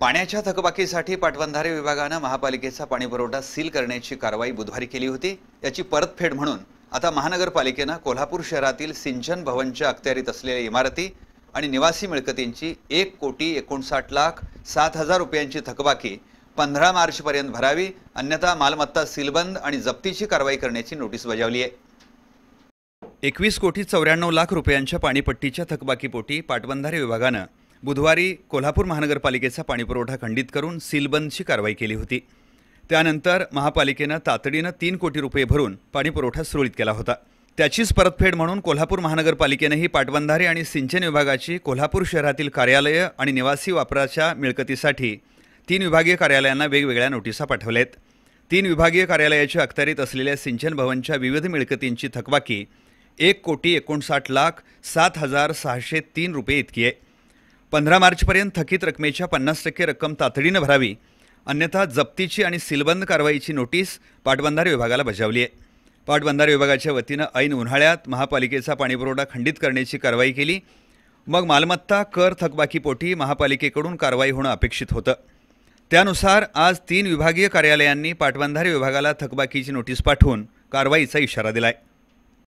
पाण्याच्या थकबाकीसाठी पाटबंधारे विभागानं महापालिकेचा पाणीपुरवठा सील करण्याची कारवाई बुधवारी केली होती याची परतफेड म्हणून आता महानगरपालिकेनं कोल्हापूर शहरातील सिंचन भवनच्या अखत्यारीत असलेल्या इमारती आणि निवासी मिळकतींची एक कोटी एकोणसाठ लाख सात हजार रुपयांची थकबाकी पंधरा मार्चपर्यंत भरावी अन्यथा मालमत्ता सीलबंद आणि जप्तीची कारवाई करण्याची नोटीस बजावली आहे एकवीस कोटी चौऱ्याण्णव लाख रुपयांच्या पाणीपट्टीच्या थकबाकीपोटी पाटबंधारे विभागानं बुधवारी कोल्हापूर महानगरपालिकेचा पाणीपुरवठा खंडित करून सीलबंदची कारवाई केली होती त्यानंतर महापालिकेनं तातडीनं तीन कोटी रुपये भरून पाणीपुरवठा सुरळीत केला होता त्याचीच परतफेड म्हणून कोल्हापूर महानगरपालिकेनंही पाटबंधारे आणि सिंचन विभागाची कोल्हापूर शहरातील कार्यालयं आणि निवासी वापराच्या मिळकतीसाठी तीन विभागीय कार्यालयांना वेगवेगळ्या नोटिसा पाठवल्या आहेत तीन विभागीय कार्यालयाच्या अखत्यारीत असलेल्या सिंचन भवनच्या विविध मिळकतींची थकबाकी एक कोटी एकोणसाठ लाख सात हजार सहाशे तीन रुपये इतकी आहे पंधरा मार्चपर्यंत थकीत रकमेच्या पन्नास टक्के रक्कम तातडीनं भरावी अन्यथा जप्तीची आणि सीलबंद कारवाईची नोटीस पाटबंधारे विभागाला बजावली आहे पाटबंधारे विभागाच्या वतीनं ऐन उन्हाळ्यात महापालिकेचा पाणीपुरवठा खंडित करण्याची कारवाई केली मग मालमत्ता कर थकबाकीपोटी महापालिकेकडून कारवाई होणं अपेक्षित होतं त्यानुसार आज तीन विभागीय कार्यालयांनी पाटबंधारे विभागाला थकबाकीची नोटीस पाठवून कारवाईचा इशारा दिला आहे